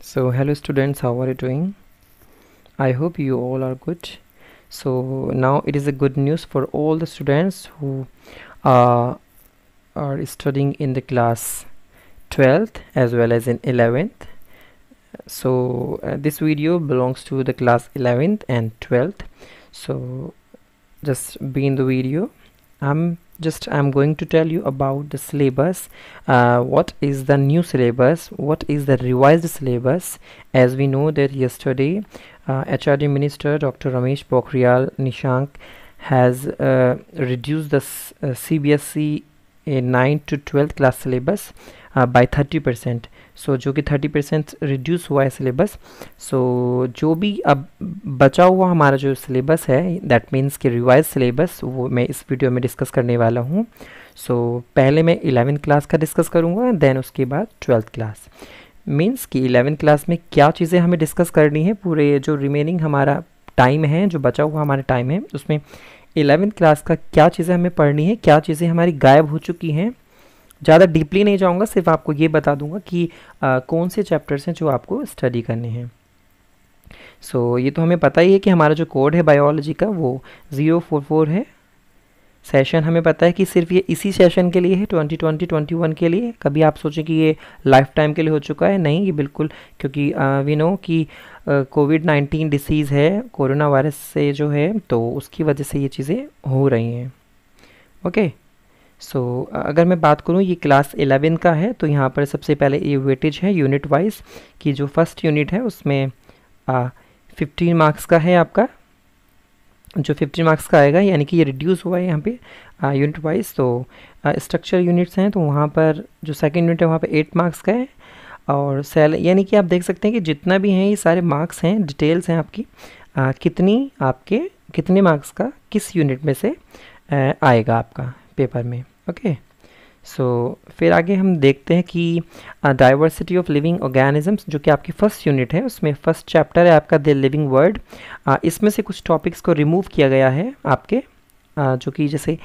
so hello students how are you doing i hope you all are good so now it is a good news for all the students who uh, are studying in the class 12th as well as in 11th so uh, this video belongs to the class 11th and 12th so just be in the video i'm just I'm going to tell you about the syllabus uh, what is the new syllabus what is the revised syllabus as we know that yesterday uh, HRD Minister Dr. Ramesh Pokhriyal Nishank has uh, reduced the uh, CBSE 9 to 12th class syllabus uh, by 30 percent so so, जो कि thirty percent reduce हुआ है syllabus so so, जो भी अब बचा हुआ हमारा जो सिलेबस है दैट मीन्स कि रिवाइज सिलेबस वो मैं इस वीडियो में डिस्कस करने वाला हूँ सो so, पहले मैं इलेवेंथ क्लास का डिस्कस करूँगा देन उसके बाद ट्वेल्थ क्लास मीन्स कि इलेवेंथ क्लास में क्या चीज़ें हमें डिस्कस करनी है पूरे जो रिमेनिंग हमारा टाइम है जो बचा हुआ हमारा टाइम है उसमें इलेवेंथ क्लास का क्या चीज़ें हमें पढ़नी है क्या चीज़ें हमारी गायब हो चुकी हैं ज़्यादा डीपली नहीं जाऊँगा सिर्फ आपको ये बता दूँगा कि आ, कौन से चैप्टर्स हैं जो आपको स्टडी करने हैं सो so, ये तो हमें पता ही है कि हमारा जो कोड है बायोलॉजी का वो ज़ीरो फोर फोर है सेशन हमें पता है कि सिर्फ ये इसी सेशन के लिए है ट्वेंटी ट्वेंटी ट्वेंटी वन के लिए कभी आप सोचें कि ये लाइफ टाइम के लिए हो चुका है नहीं ये बिल्कुल क्योंकि वी नो कि कोविड नाइन्टीन डिसीज़ है कोरोना वायरस से जो है तो उसकी वजह से ये चीज़ें हो रही हैं ओके okay? सो so, अगर मैं बात करूँ ये क्लास एलेवन का है तो यहाँ पर सबसे पहले ये वेटेज है यूनिट वाइज कि जो फर्स्ट यूनिट है उसमें फिफ्टीन मार्क्स का है आपका जो फिफ्टी मार्क्स का आएगा यानी कि ये रिड्यूस हुआ है यहाँ पे यूनिट वाइज तो स्ट्रक्चर यूनिट्स हैं तो वहाँ पर जो सेकेंड यूनिट है वहाँ पर एट मार्क्स का है और सेल यानी कि आप देख सकते हैं कि जितना भी हैं ये सारे मार्क्स हैं डिटेल्स हैं आपकी आ, कितनी आपके कितने मार्क्स का किस यूनिट में से आ, आएगा आपका पेपर में ओके सो so, फिर आगे हम देखते हैं कि डाइवर्सिटी ऑफ लिविंग ऑर्गेनिजम्स जो कि आपकी फ़र्स्ट यूनिट है उसमें फ़र्स्ट चैप्टर है आपका द लिविंग वर्ल्ड इसमें से कुछ टॉपिक्स को रिमूव किया गया है आपके आ, uh, जो कि जैसे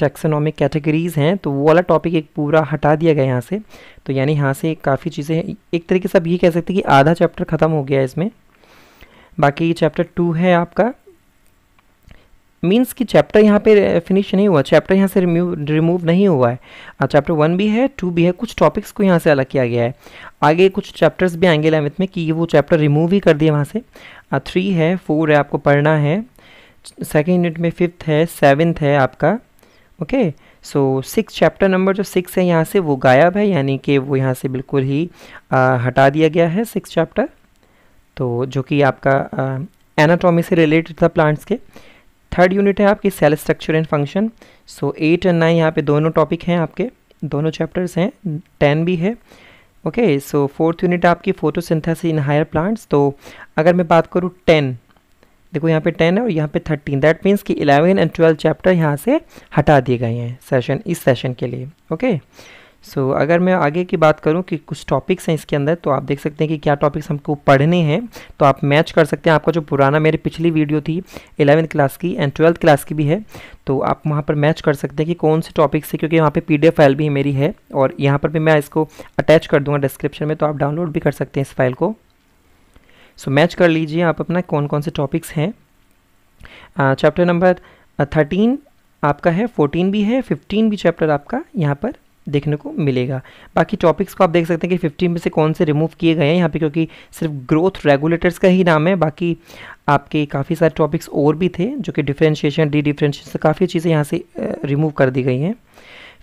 टैक्सोनॉमिक uh, कैटेगरीज़ हैं तो वो वाला टॉपिक एक पूरा हटा दिया गया यहाँ से तो यानी यहाँ से काफ़ी चीज़ें एक तरीके से आप ये कह सकते हैं कि आधा चैप्टर ख़त्म हो गया है इसमें बाकी चैप्टर टू है आपका मीन्स कि चैप्टर यहाँ पे फिनिश uh, नहीं हुआ चैप्टर यहाँ से रिमूव रिमूव नहीं हुआ है चैप्टर uh, वन भी है टू भी है कुछ टॉपिक्स को यहाँ से अलग किया गया है आगे कुछ चैप्टर्स भी आएंगे इलेवंथ में कि वो चैप्टर रिमूव ही कर दिए वहाँ से थ्री uh, है फोर है आपको पढ़ना है सेकेंड यूनिट में फिफ्थ है सेवन्थ है आपका okay so six chapter number जो सिक्स है यहाँ से वो गायब है यानी कि वो यहाँ से बिल्कुल ही आ, हटा दिया गया है सिक्स चैप्टर तो जो कि आपका एनाटॉमी से रिलेटेड था प्लांट्स के थर्ड यूनिट है आपकी cell structure and function so eight and nine यहाँ पे दोनों टॉपिक हैं आपके दोनों चैप्टर्स हैं टेन भी है ओके सो फोर्थ यूनिट आपकी फोटोसिंथेसिस इन हायर प्लांट्स तो अगर मैं बात करूँ टेन देखो यहाँ पे टेन है और यहाँ पे थर्टीन दैट मीन्स कि इलेवन एंड ट्वेल्व चैप्टर यहाँ से हटा दिए गए हैं सेशन इस सेशन के लिए ओके okay? सो so, अगर मैं आगे की बात करूं कि कुछ टॉपिक्स हैं इसके अंदर तो आप देख सकते हैं कि क्या टॉपिक्स हमको पढ़ने हैं तो आप मैच कर सकते हैं आपका जो पुराना मेरी पिछली वीडियो थी एलेवंथ क्लास की एंड ट्वेल्थ क्लास की भी है तो आप वहाँ पर मैच कर सकते हैं कि कौन से टॉपिक्स है क्योंकि वहाँ पर पी फाइल भी मेरी है और यहाँ पर भी मैं इसको अटैच कर दूँगा डिस्क्रिप्शन में तो आप डाउनलोड भी कर सकते हैं इस फाइल को सो so, मैच कर लीजिए आप अपना कौन कौन से टॉपिक्स हैं चैप्टर नंबर थर्टीन आपका है फोर्टीन भी है फिफ्टीन भी चैप्टर आपका यहाँ पर देखने को मिलेगा बाकी टॉपिक्स को आप देख सकते हैं कि 50 में से कौन से रिमूव किए गए हैं यहाँ पे क्योंकि सिर्फ ग्रोथ रेगुलेटर्स का ही नाम है बाकी आपके काफ़ी सारे टॉपिक्स और भी थे जो कि डिफ्रेंशिएशन डी डिफ्रेंशिएशन काफ़ी चीज़ें यहाँ से रिमूव कर दी गई हैं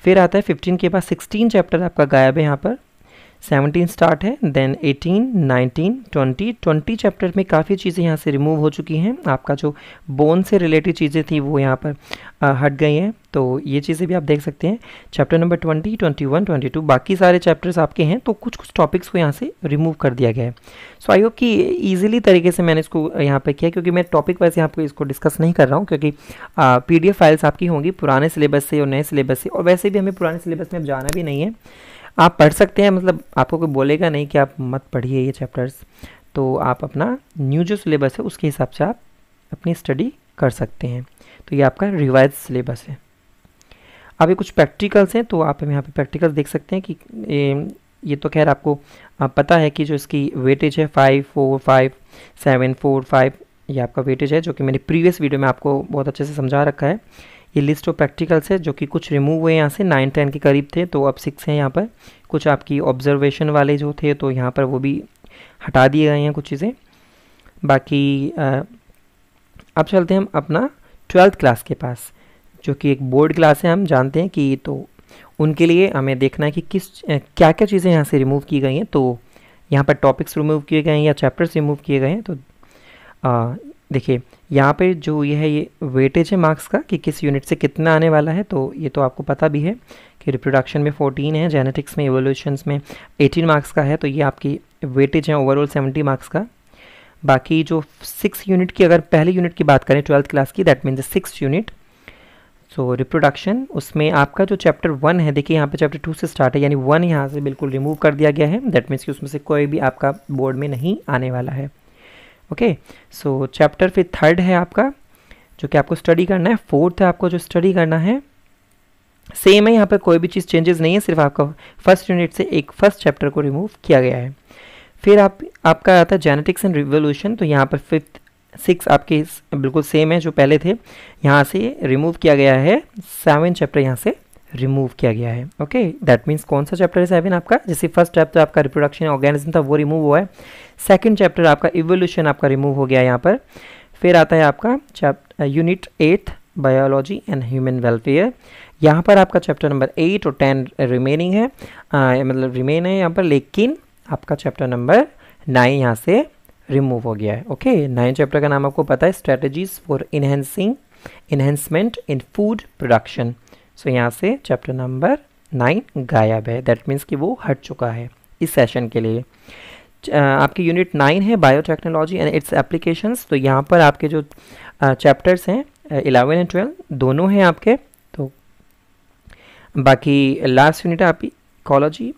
फिर आता है फिफ्टीन के बाद सिक्सटीन चैप्टर आपका गायब है यहाँ पर सेवनटीन स्टार्ट है then eighteen nineteen twenty twenty chapter में काफ़ी चीज़ें यहाँ से रिमूव हो चुकी हैं आपका जो बोन से रिलेटेड चीज़ें थी वो यहाँ पर आ, हट गई हैं तो ये चीज़ें भी आप देख सकते हैं chapter number twenty twenty one twenty two बाकी सारे चैप्टर्स आपके हैं तो कुछ कुछ टॉपिक्स को यहाँ से रिमूव कर दिया गया है सो आई होप कि ईजिली तरीके से मैंने इसको यहाँ पर किया क्योंकि मैं टॉपिक वाइज यहाँ पर इसको डिस्कस नहीं कर रहा हूँ क्योंकि पी फाइल्स आपकी होंगी पुराने सिलेबस से और नए सिलेबस से और वैसे भी हमें पुराने सिलेबस में अब जाना भी नहीं है आप पढ़ सकते हैं मतलब आपको कोई बोलेगा नहीं कि आप मत पढ़िए ये चैप्टर्स तो आप अपना न्यू जो सिलेबस है उसके हिसाब से आप अपनी स्टडी कर सकते हैं तो ये आपका रिवाइज सिलेबस है अब ये कुछ प्रैक्टिकल्स हैं तो आप यहाँ पे प्रैक्टिकल्स देख सकते हैं कि ये, ये तो खैर आपको आप पता है कि जो इसकी वेटेज है five four five seven four five ये आपका वेटेज है जो कि मैंने प्रीवियस वीडियो में आपको बहुत अच्छे से समझा रखा है ये लिस्ट ऑफ प्रैक्टिकल्स है जो कि कुछ रिमूव हुए यहाँ से नाइन टेन के करीब थे तो अब सिक्स हैं यहाँ पर कुछ आपकी ऑब्जर्वेशन वाले जो थे तो यहाँ पर वो भी हटा दिए गए हैं कुछ चीज़ें बाकी अब चलते हैं हम अपना ट्वेल्थ क्लास के पास जो कि एक बोर्ड क्लास है हम जानते हैं कि तो उनके लिए हमें देखना है कि किस क्या क्या चीज़ें यहाँ से रिमूव की गई हैं तो यहाँ पर टॉपिक्स रिमूव किए गए हैं या चैप्टर्स रिमूव किए गए हैं तो आ, देखिए यहाँ पे जो ये है ये वेटेज है मार्क्स का कि किस यूनिट से कितना आने वाला है तो ये तो आपको पता भी है कि रिप्रोडक्शन में 14 है जेनेटिक्स में एवोल्यूशंस में 18 मार्क्स का है तो ये आपकी वेटेज है ओवरऑल 70 मार्क्स का बाकी जो सिक्स यूनिट की अगर पहले यूनिट की बात करें ट्वेल्थ क्लास की that means six unit so reproduction उसमें आपका जो चैप्टर वन है देखिए यहाँ पे चैप्टर टू से स्टार्ट है यानी वन यहाँ से बिल्कुल रिमूव कर दिया गया है दैट मीन्स कि उसमें से कोई भी आपका बोर्ड में नहीं आने वाला है ओके सो चैप्टर फिर थर्ड है आपका जो कि आपको स्टडी करना है फोर्थ है आपको जो स्टडी करना है सेम है यहाँ पर कोई भी चीज़ चेंजेस नहीं है सिर्फ आपका फर्स्ट यूनिट से एक फर्स्ट चैप्टर को रिमूव किया गया है फिर आप आपका आता है जेनेटिक्स एंड रिवोल्यूशन तो यहाँ पर फिफ्थ सिक्स आपके बिल्कुल सेम है जो पहले थे यहाँ से रिमूव किया गया है सेवन चैप्टर यहाँ से रिमूव किया गया है ओके दैट मीन्स कौन सा चैप्टर है सेवन आपका जैसे फर्स्ट चैप्टर आपका रिप्रोडक्शन ऑर्गेनिज्म था वो रिमूव हुआ है सेकेंड चैप्टर आपका इवोल्यूशन आपका रिमूव हो गया यहाँ पर फिर आता है आपका unit eight biology and human welfare यहाँ पर आपका चैप्टर नंबर एट और टेन रिमेनिंग है आ, मतलब रिमेन है यहाँ पर लेकिन आपका चैप्टर नंबर नाइन यहाँ से रिमूव हो गया है ओके नाइन चैप्टर का नाम आपको पता है strategies for enhancing enhancement in food production so यहाँ से चैप्टर नंबर नाइन गायब है दैट मीन्स कि वो हट चुका है इस सेशन के लिए आपकी यूनिट नाइन है बायोटेक्नोलॉजी एंड इट्स एप्लीकेशंस तो यहाँ पर आपके जो चैप्टर्स हैं इलेवन एंड ट्वेल्व दोनों हैं आपके तो बाकी लास्ट यूनिट है आपकी इकोलॉजी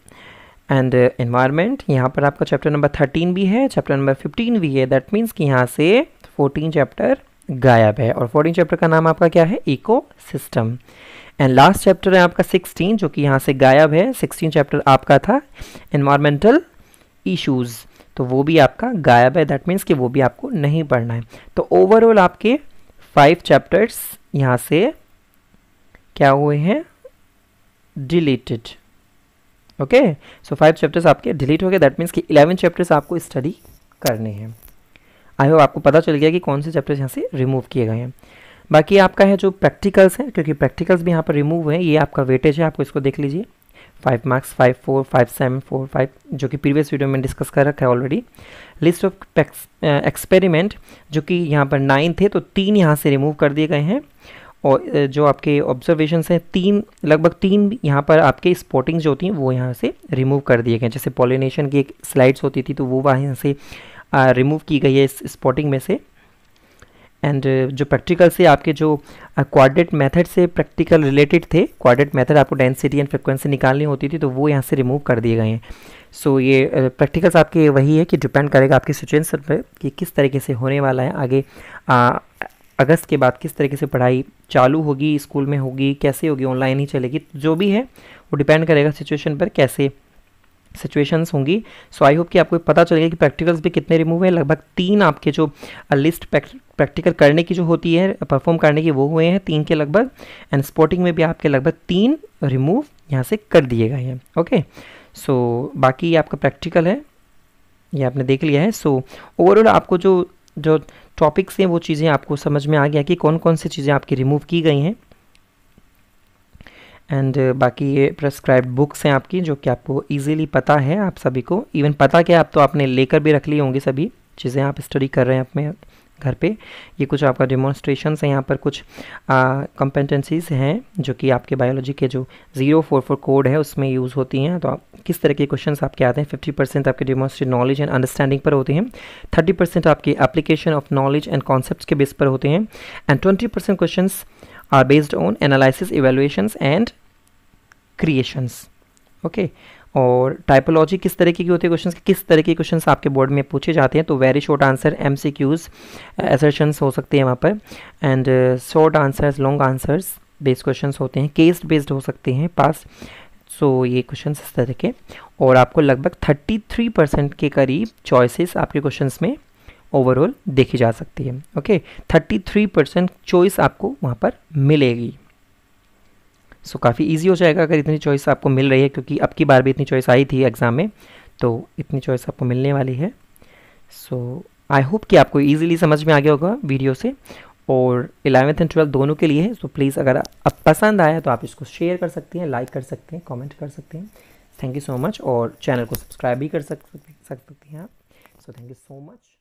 एंड इन्वायरमेंट यहाँ पर आपका चैप्टर नंबर थर्टीन भी है चैप्टर नंबर फिफ्टीन भी है दैट मीन्स कि यहाँ से फोर्टीन चैप्टर गायब है और फोर्टीन चैप्टर का नाम आपका क्या है ecosystem and last chapter है आपका सिक्सटीन जो कि यहाँ से गायब है सिक्सटीन चैप्टर आपका था इन्वायरमेंटल इशूज़ तो वो भी आपका गायब है दैट मीन्स कि वो भी आपको नहीं पढ़ना है तो ओवरऑल आपके फाइव चैप्टर्स यहाँ से क्या हुए हैं deleted okay so five chapters आपके डिलीट हो गए दैट मीन्स कि इलेवन चैप्टर्स आपको स्टडी करने हैं आई होप आपको पता चल गया कि कौन से चैप्टर्स यहाँ से रिमूव किए गए हैं बाकी आपका है जो प्रैक्टिकल्स हैं क्योंकि प्रैक्टिकल्स भी यहाँ पर रिमूव हैं ये आपका वेटेज है आपको इसको देख लीजिए five marks five four five seven four five जो कि प्रीवियस वीडियो में डिस्कस कर रखा है ऑलरेडी लिस्ट ऑफ एक्सपेरिमेंट जो कि यहाँ पर नाइन थे तो तीन यहाँ से रिमूव कर दिए गए हैं और uh, जो आपके ऑब्जर्वेशन हैं तीन लगभग तीन यहाँ पर आपके स्पॉटिंग्स जो होती हैं वो यहाँ से रिमूव कर दिए गए जैसे पॉलिनेशन की एक स्लाइड्स होती थी तो वो वहाँ से रिमूव uh, की गई है इस स्पॉटिंग में से एंड uh, जो प्रैक्टिकल से आपके जो क्वाड्रेट uh, मेथड से प्रैक्टिकल रिलेटेड थे क्वाड्रेट मेथड आपको डेंसिटी एंड फ्रिक्वेंसी निकालनी होती थी तो वो यहाँ से रिमूव कर दिए गए हैं सो so, ये प्रैक्टिकल्स uh, आपके वही है कि डिपेंड करेगा आपकी सिचुएसन पर कि किस तरीके से होने वाला है आगे आ, अगस्त के बाद किस तरीके से पढ़ाई चालू होगी स्कूल में होगी कैसे होगी ऑनलाइन ही चलेगी जो भी है वो डिपेंड करेगा सिचुएशन पर कैसे सिचुएशंस होंगी सो आई होप कि आपको पता चलेगा कि प्रैक्टिकल्स भी कितने रिमूव हैं लगभग तीन आपके जो लिस्ट प्रैक्टिकल करने की जो होती है परफॉर्म करने की वो हुए हैं तीन के लगभग एंड स्पोर्टिंग में भी आपके लगभग तीन रिमूव यहाँ से कर दिए गए हैं ओके सो बाकी ये आपका प्रैक्टिकल है ये आपने देख लिया है सो so, ओवरऑल आपको जो जो टॉपिक्स हैं वो चीज़ें आपको समझ में आ गया कि कौन कौन सी चीज़ें आपकी रिमूव की गई हैं एंड uh, बाकी ये प्रेस्क्राइब बुक्स हैं आपकी जो कि आपको ईजिली पता है आप सभी को इवन पता क्या आप तो आपने लेकर भी रख ली होंगी सभी चीज़ें आप स्टडी कर रहे हैं अपने घर पे ये कुछ आपका डेमोन्स्ट्रेशन है यहाँ पर कुछ कंपेटेंसीज हैं जो कि आपके बायोलॉजी के जो जीरो फोर फोर कोड है उसमें यूज़ होती हैं तो आप किस तरह के क्वेश्चंस आपके आते हैं फिफ्टी परसेंट आपके डेमोन्स्ट्रेट नॉलेज एंड अंडरस्टैंडिंग पर होते हैं थर्टी परसेंट आपके application of knowledge and concept के बेस पर होते हैं and twenty percent question are based on analysis evaluation and creations okay और टाइपोलॉजी किस तरीके की होती है क्वेश्चन किस तरह के क्वेश्चन आपके बोर्ड में पूछे जाते हैं तो very short answer M C Qs assertions हो सकते हैं वहाँ पर and short answers long answers based question होते हैं केस बेस्ड हो सकते हैं पास सो so, ये क्वेश्चन इस तरह के और आपको लगभग थ्री परसेंट के करीब चॉइसिस आपके क्वेश्चन में ओवरऑल देखी जा सकती है ओके थ्री परसेंट चॉइस आपको वहाँ पर मिलेगी सो काफ़ी ईजी हो जाएगा अगर इतनी चॉइस आपको मिल रही है क्योंकि अब की बार भी इतनी चॉइस आई थी एग्ज़ाम में तो इतनी चॉइस आपको मिलने वाली है सो आई होप कि आपको ईजिली समझ में आ गया होगा वीडियो से और एलेवेंथ एंड ट्वेल्थ दोनों के लिए है तो प्लीज़ अगर अब पसंद आया तो आप इसको शेयर कर सकते हैं लाइक कर सकते हैं कमेंट कर सकते हैं थैंक यू सो मच और चैनल को सब्सक्राइब भी कर सक सकते हैं आप so thank you so much